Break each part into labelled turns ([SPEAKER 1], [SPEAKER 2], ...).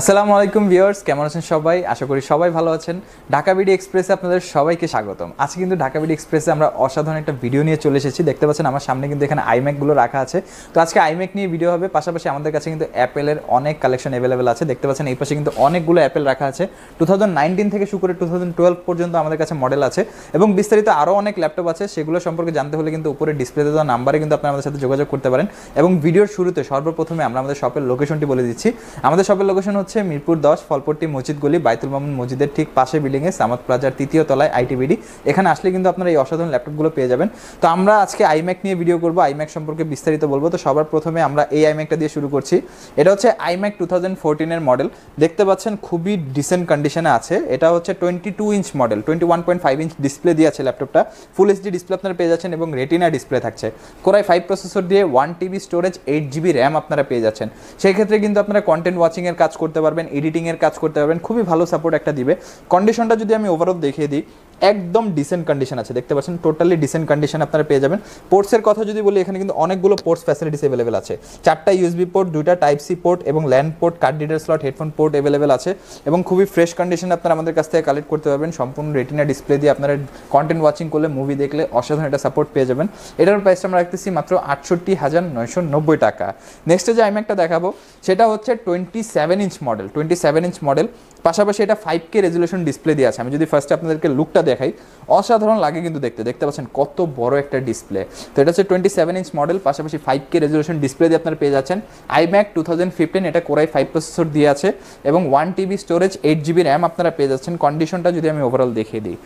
[SPEAKER 1] আসসালামু আলাইকুম ভিউয়ার্স কেমন আছেন সবাই আশা করি সবাই ভালো আছেন ঢাকা বিডি এক্সপ্রেসে আপনাদের সবাইকে স্বাগতম আজকে কিন্তু ঢাকা বিডি এক্সপ্রেসে আমরা অসাধারণ একটা ভিডিও নিয়ে চলে এসেছি দেখতে পাচ্ছেন আমার সামনে কিন্তু এখানে আইম্যাকগুলো রাখা আছে তো আজকে আইম্যাক নিয়ে ভিডিও হবে পাশাপাশি আমাদের কাছে কিন্তু অ্যাপেলের অনেক কালেকশন অ্যাভেলেবেল আছে দেখতে পাচ্ছেন এই পাশে কিন্তু অনেকগুলো অ্যাপেল রাখা আছে টু থেকে শুরু করে টু পর্যন্ত আমাদের কাছে মডেল আছে এবং বিস্তারিত আরও অনেক ল্যাপটপ আছে সেগুলো সম্পর্কে জানতে হলে কিন্তু উপরে ডিসপ্লেতে দেওয়া নাম্বারে কিন্তু আপনারা আমাদের সাথে যোগাযোগ করতে পারেন এবং ভিডিওর শুরুতে সর্বপ্রথমে আমরা আমাদের শপের লোকেশনটি বলে দিচ্ছি আমাদের শপের লোকেশন হচ্ছে মিরপুর দশ ফলপট্টি মসজিদগুলি বাইতুল মামুন মসজিদের ঠিক পাশে বিল্ডিংয়ে সামাদ প্লাজার তৃতীয় তলায় আইটিবিডি এখানে আসলে কিন্তু আপনারা এই অসাধারণ ল্যাপটপগুলো পেয়ে যাবেন তো আমরা আজকে আইম্যাক নিয়ে ভিডিও করবো আইম্যাক সম্পর্কে বিস্তারিত বলবো তো সবার প্রথমে আমরা এই আইম্যাকটা দিয়ে শুরু করছি এটা হচ্ছে আইম্যাক টু থাউজেন্ড মডেল দেখতে পাচ্ছেন খুবই ডিসেন্ট কন্ডিশনে আছে এটা হচ্ছে twenty two inch model twenty one point five inch display দিয়ে আছে ল্যাপটপটা ফুল এইচডি ডিসপ্লে আপনারা পেয়ে যাচ্ছেন এবং রেটিনা ডিসপ্লে থাকছে কোরাই ফাইভ প্রসেসর দিয়ে one TB storage eight GB RAM আপনারা পেয়ে যাচ্ছেন সেই ক্ষেত্রে কিন্তু আপনারা কন্টেন্ট ওয়াচিংয়ের কাজ করতে করতে পারবেন এডিটিংয়ের কাজ করতে পারবেন খুবই ভালো সাপোর্ট একটা দিবে কন্ডিশনটা যদি আমি ওভারঅল দেখিয়ে দিই একদম ডিসেন্ট কন্ডিশন আছে দেখতে পাচ্ছেন টোটালি ডিসেন্ট কন্ডিশন আপনারা পেয়ে যাবেন পোর্টসের কথা যদি বলি এখানে কিন্তু অনেকগুলো পোর্টস ফ্যাসিলিটিস অ্যাভেলেবেল আছে চারটা ইউএসবি পোর্ট দুইটা টাইপ সি পোর্ট এবং LAN port card reader slot headphone port available আছে এবং খুবই ফ্রেশ কন্ডিশনে আপনারা আমাদের কাছ থেকে কালেক্ট করতে পারবেন সম্পূর্ণ রেটিনা ডিসপ্লে দিয়ে আপনারা কন্টেন্ট ওয়াচিং করলে মুভি দেখলে অসাধারণ একটা সাপোর্ট পেয়ে যাবেন এটার প্রাইসটা আমরা রাখতেছি মাত্র আটষট্টি হাজার নয়শো নব্বই টাকা নেক্সটে যে আমি একটা দেখাবো সেটা হচ্ছে twenty seven inch model twenty seven inch model পাশাপাশি এটা ফাইভ কে রেজুলেশন ডিসপ্লে দিয়ে আছে আমি যদি ফার্স্টে আপনাদেরকে লুকটা দেখাই অসাধারণ লাগে কিন্তু দেখতে দেখতে পাচ্ছেন কত বড় একটা ডিসপ্লে তো এটা হচ্ছে টোয়েন্টি সেভেন ইঞ্চ মডেল পাশাপাশি ফাইভ কে রেজুলেশন ডিসপ্লে দিয়ে আপনারা পেয়ে যাচ্ছেন আইম্যাক টু থাউজেন্ড ফিফটিন এটা কোরাই ফাইভ প্রসেসর দিয়ে আছে এবং one TB storage eight GB RAM আপনারা পেয়ে যাচ্ছেন কন্ডিশনটা যদি আমি ওভারঅল দেখিয়ে দিই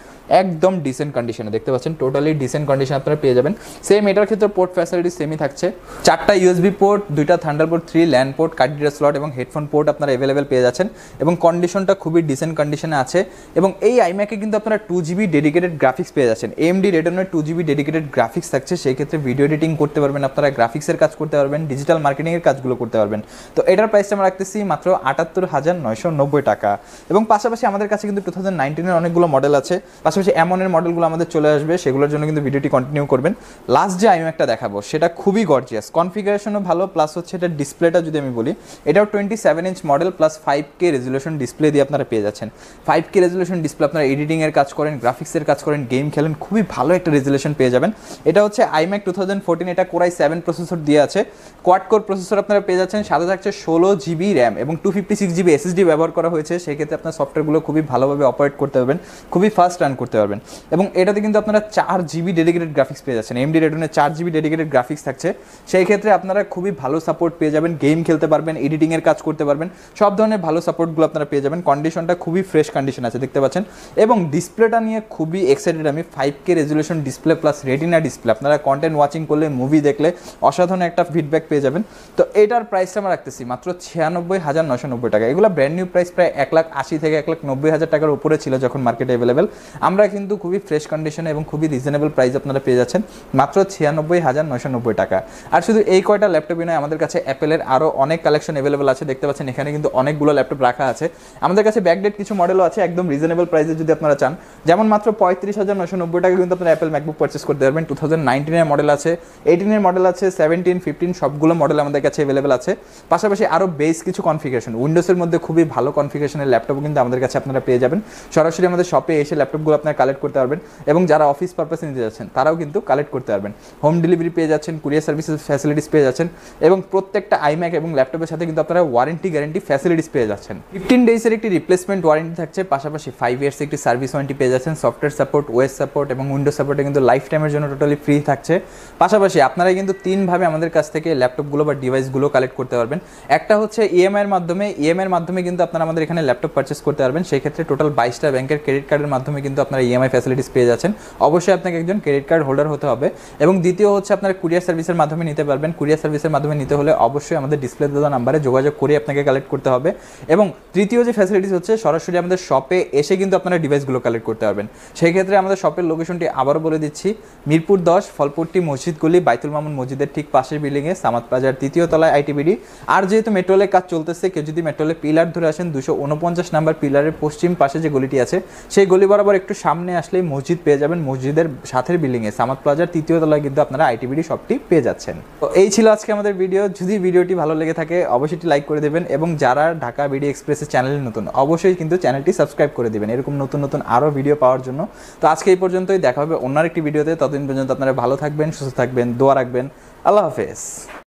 [SPEAKER 1] একদম ডিসেন্ট কন্ডিশনে দেখতে পাচ্ছেন টোটালি ডিসেন্ট কন্ডিশন আপনারা পেয়ে যাবেন সেম এটার ক্ষেত্রে পোর্ট ফ্যাসিলিটি সেমই থাকছে চারটা ইউএসবি পোর্ট দুইটা thunder port three LAN port card reader slot এবং হেডফোন পোর্ট আপনারা অ্যাভেলেবেল পেয়ে যাচ্ছেন এবং কন্ডিশন কন্ডিশনটা খুবই ডিসেন্ট কন্ডিশনে আছে এবং এই আইম্যাকে কিন্তু আপনারা টু জিবি ডেডিকেটেড গ্রাফিক্স পেয়ে যাচ্ছেন এমডি রেডনের টু জিবি ডেডিকেটেড গ্রাফিক্স থাকছে সেই ক্ষেত্রে ভিডিও এডিটিং করতে পারবেন আপনারা গ্রাফিক্সের কাজ করতে পারবেন ডিজিটাল মার্কেটিংয়ের কাজগুলো করতে পারবেন তো এটার প্রাইসটা আমরা রাখতেছি মাত্র আটাত্তর হাজার নয়শো নব্বই টাকা এবং পাশাপাশি আমাদের কাছে কিন্তু টু থাউজেন্ড নাইনটিনের অনেকগুলো মডেল আছে পাশাপাশি এমনের মডেলগুলো আমাদের চলে আসবে সেগুলোর জন্য কিন্তু ভিডিওটি কন্টিনিউ করবেন লাস্ট যে আইম্যাকটা দেখাবো সেটা খুবই গর্জিয়াস কনফিগারেশনও ভালো প্লাস হচ্ছে এটা ডিসপ্লেটা যদি আমি বলি এটাও twenty seven inch model plus five K resolution display দিয়ে আপনারা পেয়ে যাচ্ছেন ফাইভ কে রেজুলেশন ডিসপ্লে আপনারা এডিটিংয়ের কাজ করেন গ্রাফিক্সের কাজ করেন গেম খেলেন খুবই ভালো একটা রেজুলেশন পেয়ে যাবেন এটা হচ্ছে আইম্যাক টু থাউজেন্ড ফোরটিন এটা কোরাই সেভেন প্রসেসর দিয়ে আছে কোয়াড কোর প্রসেসর আপনারা পেয়ে যাচ্ছেন সাথে থাকছে ষোলো জিবি র্যাম এবং two fifty six GB SSD ব্যবহার করা হয়েছে সেক্ষেত্রে আপনার সফটওয়্যারগুলো খুবই ভালোভাবে অপারেট করতে পারবেন খুবই ফাস্ট রান করতে পারবেন এবং এটাতে কিন্তু আপনারা চার জিবি ডেডিকেটেড গ্রাফিক্স পেয়ে যাচ্ছেন এমডি রেডনে চার জিবি ডেডিকেটেড গ্রাফিক্স থাকছে সেই ক্ষেত্রে আপনারা খুবই ভালো সাপোর্ট পেয়ে যাবেন গেম খেলতে পারবেন এডিটিংয়ের কাজ করতে পারবেন সব ধরনের ভালো সাপোর্টগুলো আপনারা পেয়ে যাবেন কন্ডিশনটা খুবই ফ্রেশ কন্ডিশন আছে দেখতে পাচ্ছেন এবং ডিসপ্লেটা নিয়ে খুবই এক্সাইটেড আমি five K resolution display plus retina display আপনারা কন্টেন্ট ওয়াচিং করলে মুভি দেখলে অসাধারণ একটা ফিডব্যাক পেয়ে যাবেন তো এটার প্রাইসটা আমরা রাখতেছি মাত্র ছিয়ানব্বই হাজার নশো নব্বই টাকা এগুলো ব্র্যান্ড নিউ প্রাইস প্রায় এক লাখ আশি থেকে এক লাখ নব্বই হাজার টাকার উপরে ছিল যখন মার্কেটে অ্যাভেলেবেল আমরা কিন্তু খুবই ফ্রেশ কন্ডিশনে এবং খুবই রিজনেবল প্রাইস আপনারা পেয়ে যাচ্ছেন মাত্র ছিয়ানব্বই হাজার নশো নব্বই টাকা আর শুধু এই কয়টা ল্যাপটপই নয় আমাদের কাছে অ্যাপেলের আরও অনেক কালেকশন অ্যাভেলেবেল আছে দেখতে পাচ্ছেন এখানে কিন্তু অনেকগুলো ল্যাপটপ রাখা আছে আমাদের আমাদের কাছে ব্যাকডেট কিছু মডেলও আছে একদম রিজনেবল প্রাইসে যদি আপনারা চান যেমন মাত্র পঁয়ত্রিশ হাজার নশো নব্বই টাকা কিন্তু আপনারা অ্যাপেল ম্যাকবুক পারচেস করতে পারবেন টু থাউজেন্ড নাইনটিনের মডেল আছে এইটিনের মডেল আছে সেভেন্টিন ফিফটিন সবগুলো মডেল আমাদের কাছে অ্যাভেলেবেল আছে পাশাপাশি আরও বেশ কিছু কনফিগারেশন উইন্ডোজের মধ্যে খুবই ভালো কনফিগারেশনের ল্যাপটপ কিন্তু আমাদের কাছে আপনারা পেয়ে যাবেন সরাসরি আমাদের শপে এসে ল্যাপটপগুলো আপনারা কালেক্ট করতে পারবেন এবং যারা অফিস পারপাসে নিতে যাচ্ছেন তারাও কিন্তু কালেক্ট করতে পারবেন হোম ডেলিভারি পেয়ে যাচ্ছেন কুরিয়ার সার্ভিসেস ফ্যাসিলিটিস পেয়ে যাচ্ছেন এবং প্রত্যেকটা আইম্যাক এবং ল্যাপটপের সাথে কিন্তু আপনারা ওয়ারেন্টি গ্যারেন্টি ফ্যাসিলিটিস পেয়ে যাচ্ছেন ফিফটিন ডেজের একটি একটি রিপ্লেসমেন্ট ওয়ারেন্টি থাকছে পাশাপাশি ফাইভ ইয়ার্স একটি সার্ভিস ওয়ারেন্টি পেয়ে যাচ্ছেন সফটওয়্যার সাপোর্ট ওয়েস সাপোর্ট এবং উইন্ডো সাপোর্টে কিন্তু লাইফ টাইমের জন্য টোটালি ফ্রি থাকছে পাশাপাশি আপনারা কিন্তু তিনভাবে আমাদের কাছ থেকে ল্যাপটপগুলো বা ডিভাইসগুলো কালেক্ট করতে পারবেন একটা হচ্ছে ইএমআইয়ের e মাধ্যমে ইএমআইয়ের e মাধ্যমে কিন্তু আপনারা আমাদের এখানে ল্যাপটপ পারচেস করতে পারবেন সেই ক্ষেত্রে টোটাল বাইশটা ব্যাংকের ক্রেডিট কার্ডের মাধ্যমে কিন্তু আপনারা ইএমআই e ফ্যাসিলিটিস পেয়ে যাচ্ছেন অবশ্যই আপনাকে একজন ক্রেডিট কার্ড হোল্ডার হতে হবে এবং দ্বিতীয় হচ্ছে আপনারা কুরিয়ার সার্ভিসের মাধ্যমে নিতে পারবেন কুরিয়ার সার্ভিসের মাধ্যমে নিতে হলে অবশ্যই আমাদের ডিসপ্লে দেওয়া নাম্বারে যোগাযোগ করে আপনাকে কালেক্ট করতে হবে এবং তৃতীয় যে ফ্যাসিলিটি ফেসিলিটিস হচ্ছে সরাসরি আমাদের শপে এসে কিন্তু আপনারা ডিভাইসগুলো কালেক্ট করতে পারবেন সেই ক্ষেত্রে আমাদের শপের লোকেশনটি আবারও বলে দিচ্ছি মিরপুর দশ ফলপুরটি মসজিদগুলি বাইতুল মামুন মসজিদের ঠিক পাশের বিল্ডিংয়ে সামাদ বাজার তৃতীয় তলায় আইটিবিডি আর যেহেতু মেট্রোলের কাজ চলতেছে কেউ যদি মেট্রোলে পিলার ধরে আসেন দুশো উনপঞ্চাশ নাম্বার পিলারের পশ্চিম পাশে যে গলিটি আছে সেই গলি বরাবর একটু সামনে আসলেই মসজিদ পেয়ে যাবেন মসজিদের সাথের বিল্ডিংয়ে সামাদ প্লাজার তৃতীয় তলায় কিন্তু আপনারা আইটিবিডি শপটি পেয়ে যাচ্ছেন তো এই ছিল আজকে আমাদের ভিডিও যদি ভিডিওটি ভালো লেগে থাকে অবশ্যই লাইক করে দেবেন এবং যারা ঢাকা বিডি এক্সপ্রেসের চ্যানেলে নতুন নতুন অবশ্যই কিন্তু চ্যানেলটি সাবস্ক্রাইব করে দেবেন এরকম নতুন নতুন আরও ভিডিও পাওয়ার জন্য তো আজকে এই পর্যন্তই দেখা হবে অন্য একটি ভিডিওতে ততদিন পর্যন্ত আপনারা ভালো থাকবেন সুস্থ থাকবেন দোয়া রাখবেন আল্লাহ হাফেজ